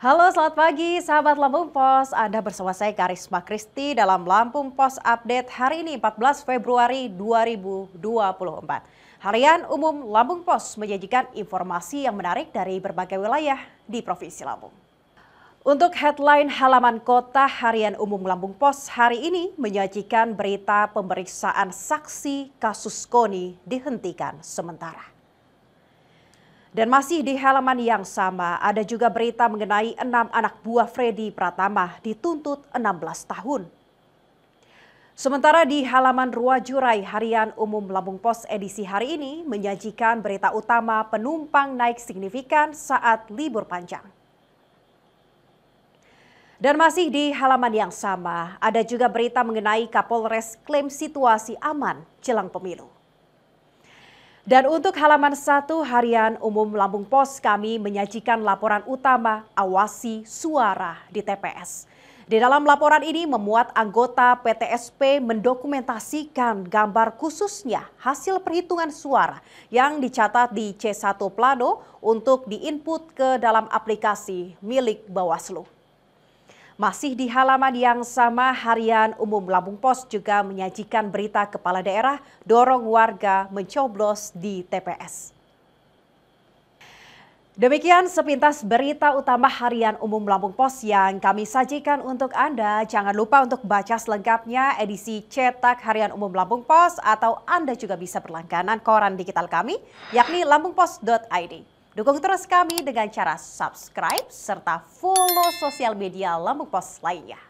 Halo selamat pagi sahabat Lampung Pos, Anda bersama saya Karisma Kristi dalam Lampung Pos Update hari ini 14 Februari 2024. Harian umum Lampung Pos menyajikan informasi yang menarik dari berbagai wilayah di Provinsi Lampung. Untuk headline halaman kota Harian Umum Lampung Pos hari ini menyajikan berita pemeriksaan saksi kasus KONI dihentikan sementara. Dan masih di halaman yang sama, ada juga berita mengenai enam anak buah Freddy Pratama dituntut 16 tahun. Sementara di halaman ruang Jurai Harian Umum Lampung Pos edisi hari ini menyajikan berita utama penumpang naik signifikan saat libur panjang. Dan masih di halaman yang sama, ada juga berita mengenai Kapolres klaim situasi aman jelang pemilu. Dan untuk halaman satu harian umum Lampung Pos kami menyajikan laporan utama awasi suara di TPS. Di dalam laporan ini memuat anggota PTSP mendokumentasikan gambar khususnya hasil perhitungan suara yang dicatat di C1 Plano untuk diinput ke dalam aplikasi milik Bawaslu. Masih di halaman yang sama, Harian Umum Lampung Pos juga menyajikan berita kepala daerah dorong warga mencoblos di TPS. Demikian sepintas berita utama harian umum Lampung Pos yang kami sajikan untuk Anda. Jangan lupa untuk baca selengkapnya edisi cetak harian umum Lampung Pos atau Anda juga bisa berlangganan koran digital kami yakni lampungpos.id. Dukung terus kami dengan cara subscribe serta follow sosial media Lampung Pos lainnya.